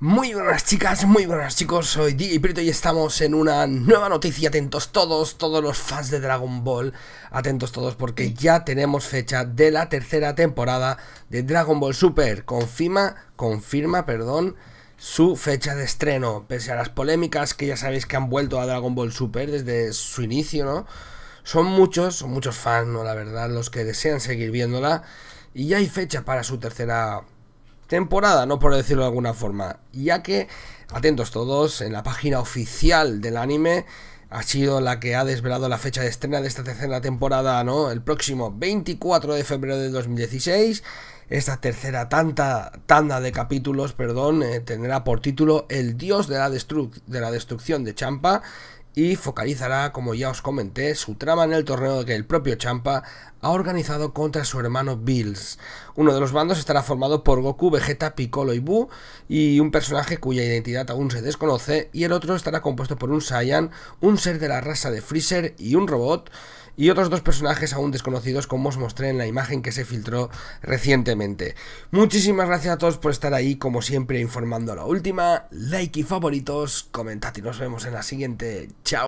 Muy buenas chicas, muy buenas chicos, soy DJ Prito y estamos en una nueva noticia, atentos todos, todos los fans de Dragon Ball, atentos todos porque ya tenemos fecha de la tercera temporada de Dragon Ball Super, confirma, confirma, perdón, su fecha de estreno, pese a las polémicas que ya sabéis que han vuelto a Dragon Ball Super desde su inicio, ¿no? Son muchos, son muchos fans, ¿no? La verdad, los que desean seguir viéndola y ya hay fecha para su tercera temporada, no por decirlo de alguna forma, ya que, atentos todos, en la página oficial del anime ha sido la que ha desvelado la fecha de estrena de esta tercera temporada, ¿no? El próximo 24 de febrero de 2016. Esta tercera tanta, tanda de capítulos, perdón, eh, tendrá por título El dios de la destrucción de Champa y focalizará, como ya os comenté, su trama en el torneo que el propio Champa ha organizado contra su hermano Bills. Uno de los bandos estará formado por Goku, Vegeta, Piccolo y Buu y un personaje cuya identidad aún se desconoce y el otro estará compuesto por un Saiyan, un ser de la raza de Freezer y un robot y otros dos personajes aún desconocidos como os mostré en la imagen que se filtró recientemente. Muchísimas gracias a todos por estar ahí, como siempre informando a la última, like y favoritos, comentad y nos vemos en la siguiente, chao.